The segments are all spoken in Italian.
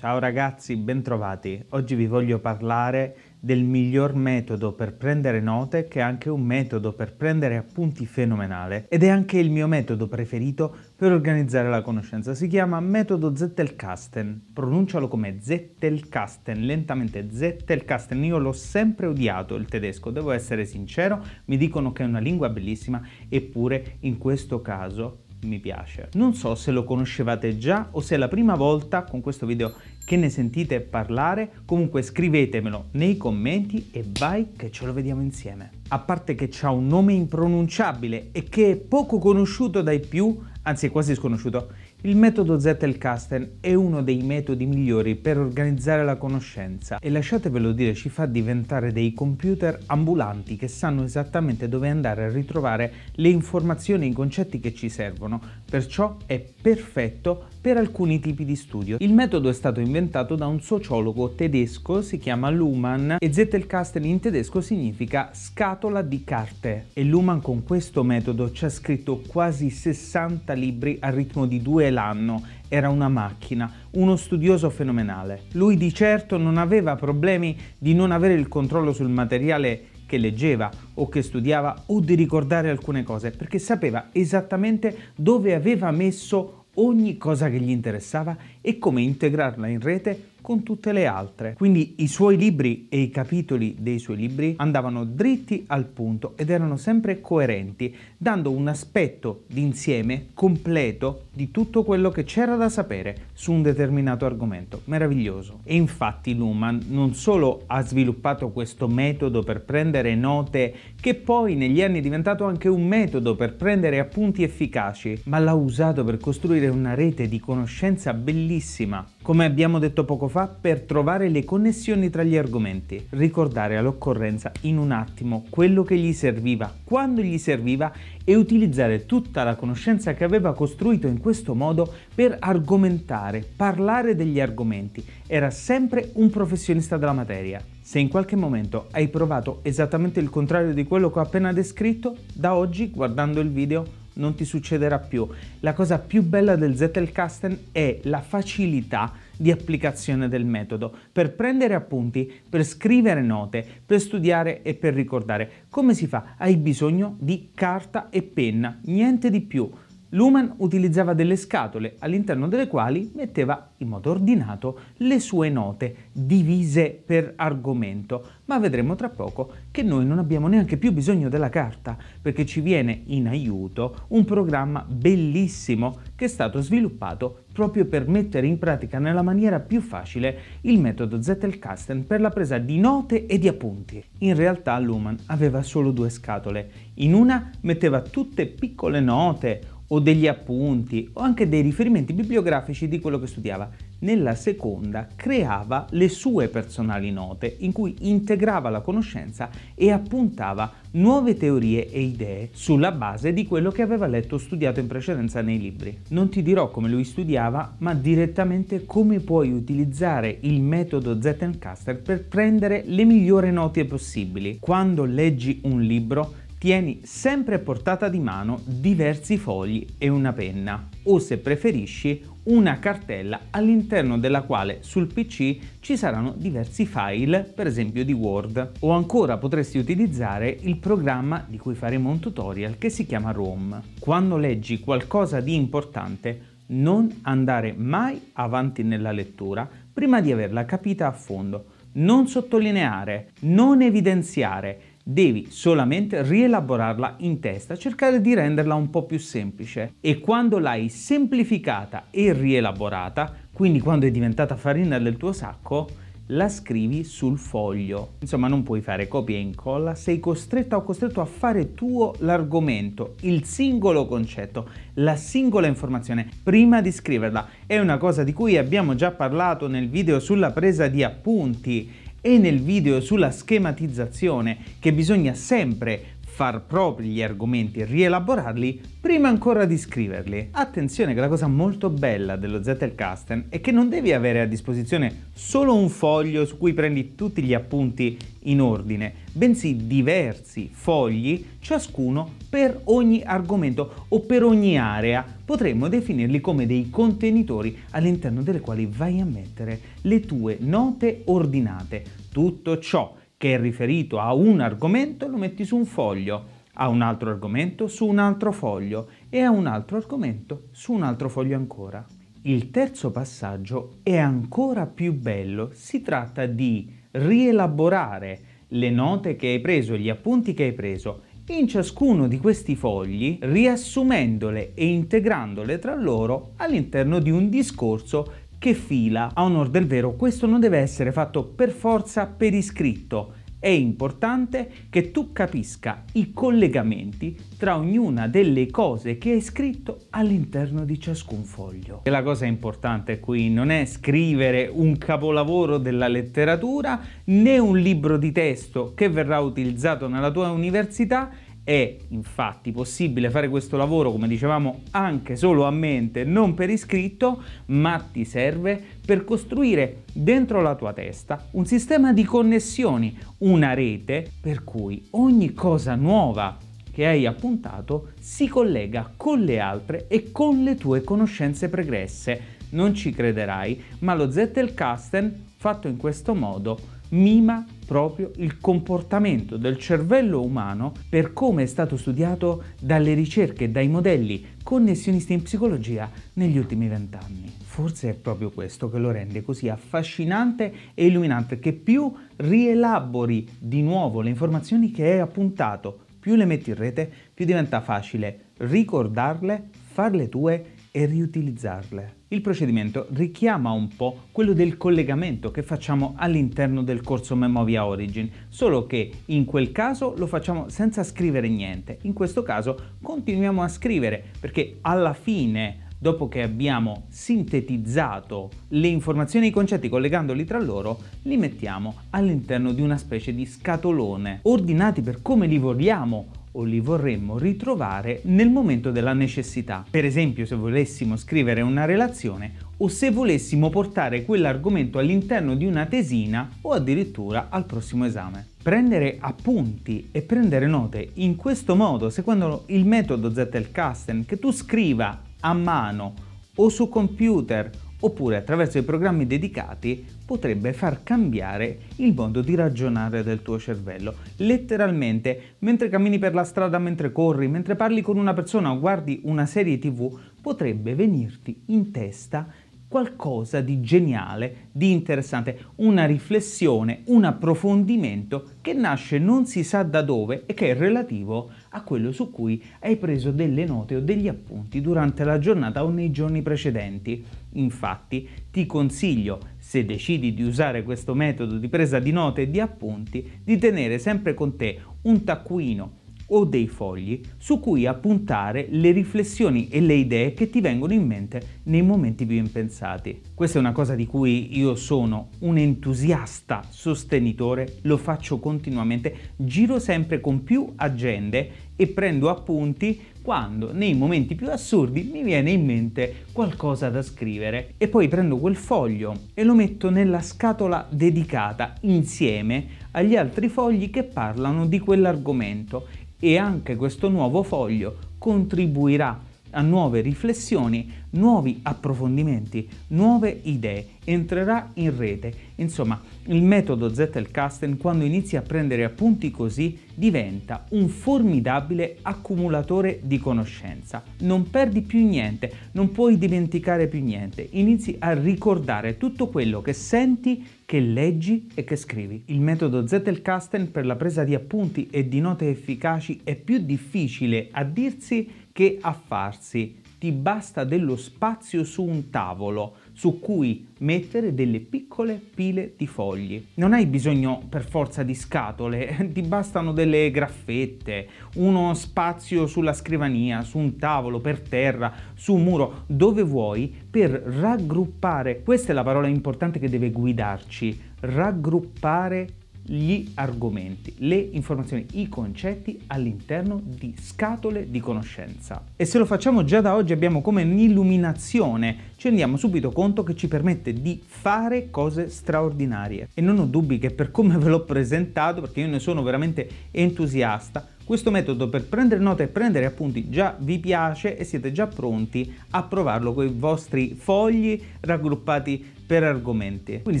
Ciao ragazzi, bentrovati. Oggi vi voglio parlare del miglior metodo per prendere note che è anche un metodo per prendere appunti fenomenale ed è anche il mio metodo preferito per organizzare la conoscenza. Si chiama metodo Zettelkasten. Pronuncialo come Zettelkasten, lentamente Zettelkasten. Io l'ho sempre odiato il tedesco, devo essere sincero, mi dicono che è una lingua bellissima, eppure in questo caso mi piace. Non so se lo conoscevate già o se è la prima volta con questo video che ne sentite parlare, comunque scrivetemelo nei commenti e vai che ce lo vediamo insieme. A parte che c'ha un nome impronunciabile e che è poco conosciuto dai più, anzi è quasi sconosciuto, il metodo Zettelkasten è uno dei metodi migliori per organizzare la conoscenza e lasciatevelo dire ci fa diventare dei computer ambulanti che sanno esattamente dove andare a ritrovare le informazioni e i concetti che ci servono, perciò è perfetto per alcuni tipi di studio. Il metodo è stato inventato da un sociologo tedesco, si chiama Luhmann e Zettelkasten in tedesco significa scatola di carte e Luhmann con questo metodo ci ha scritto quasi 60 libri al ritmo di due l'anno era una macchina, uno studioso fenomenale. Lui di certo non aveva problemi di non avere il controllo sul materiale che leggeva o che studiava o di ricordare alcune cose, perché sapeva esattamente dove aveva messo ogni cosa che gli interessava e come integrarla in rete con tutte le altre. Quindi i suoi libri e i capitoli dei suoi libri andavano dritti al punto ed erano sempre coerenti, dando un aspetto d'insieme completo di tutto quello che c'era da sapere su un determinato argomento. Meraviglioso. E infatti Luhmann non solo ha sviluppato questo metodo per prendere note, che poi negli anni è diventato anche un metodo per prendere appunti efficaci, ma l'ha usato per costruire una rete di conoscenza bellissima, come abbiamo detto poco fa, per trovare le connessioni tra gli argomenti, ricordare all'occorrenza in un attimo quello che gli serviva, quando gli serviva e utilizzare tutta la conoscenza che aveva costruito in questo modo per argomentare, parlare degli argomenti. Era sempre un professionista della materia. Se in qualche momento hai provato esattamente il contrario di quello che ho appena descritto, da oggi, guardando il video, non ti succederà più. La cosa più bella del Zettelkasten è la facilità di applicazione del metodo, per prendere appunti, per scrivere note, per studiare e per ricordare. Come si fa? Hai bisogno di carta e penna, niente di più. Luhmann utilizzava delle scatole all'interno delle quali metteva in modo ordinato le sue note divise per argomento, ma vedremo tra poco che noi non abbiamo neanche più bisogno della carta perché ci viene in aiuto un programma bellissimo che è stato sviluppato proprio per mettere in pratica nella maniera più facile il metodo Zettelkasten per la presa di note e di appunti. In realtà Luhmann aveva solo due scatole, in una metteva tutte piccole note o degli appunti o anche dei riferimenti bibliografici di quello che studiava. Nella seconda creava le sue personali note in cui integrava la conoscenza e appuntava nuove teorie e idee sulla base di quello che aveva letto o studiato in precedenza nei libri. Non ti dirò come lui studiava, ma direttamente come puoi utilizzare il metodo Zettencaster per prendere le migliori note possibili. Quando leggi un libro, tieni sempre a portata di mano diversi fogli e una penna o se preferisci una cartella all'interno della quale sul PC ci saranno diversi file, per esempio di Word, o ancora potresti utilizzare il programma di cui faremo un tutorial che si chiama ROM. Quando leggi qualcosa di importante non andare mai avanti nella lettura prima di averla capita a fondo, non sottolineare, non evidenziare devi solamente rielaborarla in testa, cercare di renderla un po' più semplice e quando l'hai semplificata e rielaborata, quindi quando è diventata farina del tuo sacco, la scrivi sul foglio. Insomma, non puoi fare copia e incolla, sei costretto o costretto a fare tuo l'argomento, il singolo concetto, la singola informazione prima di scriverla. È una cosa di cui abbiamo già parlato nel video sulla presa di appunti e nel video sulla schematizzazione che bisogna sempre far propri gli argomenti, e rielaborarli prima ancora di scriverli. Attenzione che la cosa molto bella dello Zettelkasten è che non devi avere a disposizione solo un foglio su cui prendi tutti gli appunti in ordine, bensì diversi fogli, ciascuno per ogni argomento o per ogni area. Potremmo definirli come dei contenitori all'interno delle quali vai a mettere le tue note ordinate. Tutto ciò che è riferito a un argomento, lo metti su un foglio, a un altro argomento su un altro foglio e a un altro argomento su un altro foglio ancora. Il terzo passaggio è ancora più bello, si tratta di rielaborare le note che hai preso, gli appunti che hai preso in ciascuno di questi fogli, riassumendole e integrandole tra loro all'interno di un discorso che fila. A onor del vero, questo non deve essere fatto per forza per iscritto. È importante che tu capisca i collegamenti tra ognuna delle cose che hai scritto all'interno di ciascun foglio. E la cosa importante qui non è scrivere un capolavoro della letteratura né un libro di testo che verrà utilizzato nella tua università, è infatti possibile fare questo lavoro, come dicevamo, anche solo a mente, non per iscritto, ma ti serve per costruire dentro la tua testa un sistema di connessioni, una rete per cui ogni cosa nuova che hai appuntato si collega con le altre e con le tue conoscenze pregresse. Non ci crederai, ma lo Zettelkasten fatto in questo modo mima proprio il comportamento del cervello umano per come è stato studiato dalle ricerche e dai modelli connessionisti in psicologia negli ultimi vent'anni. Forse è proprio questo che lo rende così affascinante e illuminante, che più rielabori di nuovo le informazioni che hai appuntato, più le metti in rete, più diventa facile ricordarle, farle tue e riutilizzarle. Il procedimento richiama un po' quello del collegamento che facciamo all'interno del corso Memovia Origin, solo che in quel caso lo facciamo senza scrivere niente, in questo caso continuiamo a scrivere perché alla fine dopo che abbiamo sintetizzato le informazioni e i concetti collegandoli tra loro, li mettiamo all'interno di una specie di scatolone, ordinati per come li vogliamo o li vorremmo ritrovare nel momento della necessità. Per esempio se volessimo scrivere una relazione o se volessimo portare quell'argomento all'interno di una tesina o addirittura al prossimo esame. Prendere appunti e prendere note in questo modo, secondo il metodo Zettelkasten, che tu scriva a mano o su computer oppure attraverso i programmi dedicati potrebbe far cambiare il modo di ragionare del tuo cervello. Letteralmente, mentre cammini per la strada, mentre corri, mentre parli con una persona o guardi una serie tv, potrebbe venirti in testa qualcosa di geniale, di interessante, una riflessione, un approfondimento che nasce non si sa da dove e che è relativo a quello su cui hai preso delle note o degli appunti durante la giornata o nei giorni precedenti. Infatti ti consiglio, se decidi di usare questo metodo di presa di note e di appunti, di tenere sempre con te un taccuino o dei fogli su cui appuntare le riflessioni e le idee che ti vengono in mente nei momenti più impensati. Questa è una cosa di cui io sono un entusiasta sostenitore, lo faccio continuamente, giro sempre con più agende e prendo appunti quando nei momenti più assurdi mi viene in mente qualcosa da scrivere e poi prendo quel foglio e lo metto nella scatola dedicata insieme agli altri fogli che parlano di quell'argomento e anche questo nuovo foglio contribuirà a nuove riflessioni, nuovi approfondimenti, nuove idee, entrerà in rete. Insomma, il metodo Zettelkasten quando inizi a prendere appunti così diventa un formidabile accumulatore di conoscenza. Non perdi più niente, non puoi dimenticare più niente, inizi a ricordare tutto quello che senti, che leggi e che scrivi. Il metodo Zettelkasten per la presa di appunti e di note efficaci è più difficile a dirsi che a farsi. Ti basta dello spazio su un tavolo su cui mettere delle piccole pile di fogli. Non hai bisogno per forza di scatole, ti bastano delle graffette, uno spazio sulla scrivania, su un tavolo, per terra, su un muro, dove vuoi, per raggruppare, questa è la parola importante che deve guidarci, raggruppare gli argomenti, le informazioni, i concetti all'interno di scatole di conoscenza. E se lo facciamo già da oggi abbiamo come un'illuminazione, ci rendiamo subito conto che ci permette di fare cose straordinarie. E non ho dubbi che per come ve l'ho presentato, perché io ne sono veramente entusiasta, questo metodo per prendere nota e prendere appunti già vi piace e siete già pronti a provarlo con i vostri fogli raggruppati per argomenti. Quindi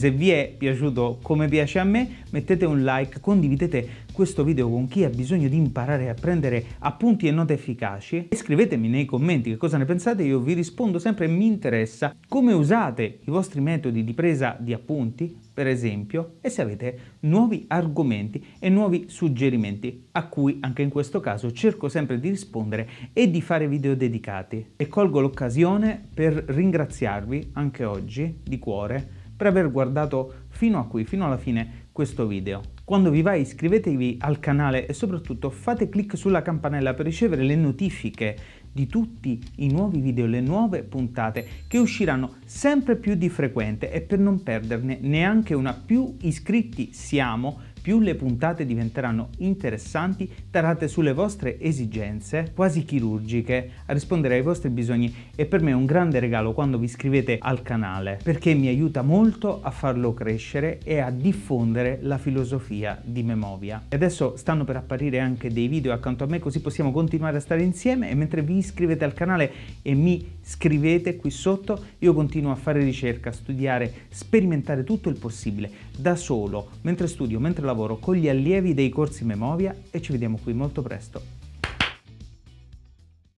se vi è piaciuto come piace a me, mettete un like, condividete questo video con chi ha bisogno di imparare a prendere appunti e note efficaci e scrivetemi nei commenti che cosa ne pensate, io vi rispondo sempre e mi interessa come usate i vostri metodi di presa di appunti, per esempio, e se avete nuovi argomenti e nuovi suggerimenti, a cui anche in questo caso cerco sempre di rispondere e di fare video dedicati. E colgo l'occasione per ringraziarvi anche oggi di cuore cuore per aver guardato fino a qui, fino alla fine questo video. Quando vi va iscrivetevi al canale e soprattutto fate clic sulla campanella per ricevere le notifiche di tutti i nuovi video, le nuove puntate che usciranno sempre più di frequente e per non perderne neanche una più iscritti siamo più le puntate diventeranno interessanti, tarate sulle vostre esigenze, quasi chirurgiche, a rispondere ai vostri bisogni e per me è un grande regalo quando vi iscrivete al canale, perché mi aiuta molto a farlo crescere e a diffondere la filosofia di Memovia. E adesso stanno per apparire anche dei video accanto a me così possiamo continuare a stare insieme e mentre vi iscrivete al canale e mi scrivete qui sotto, io continuo a fare ricerca, studiare, sperimentare tutto il possibile da solo, mentre studio, mentre lavoro lavoro con gli allievi dei corsi Memoria e ci vediamo qui molto presto.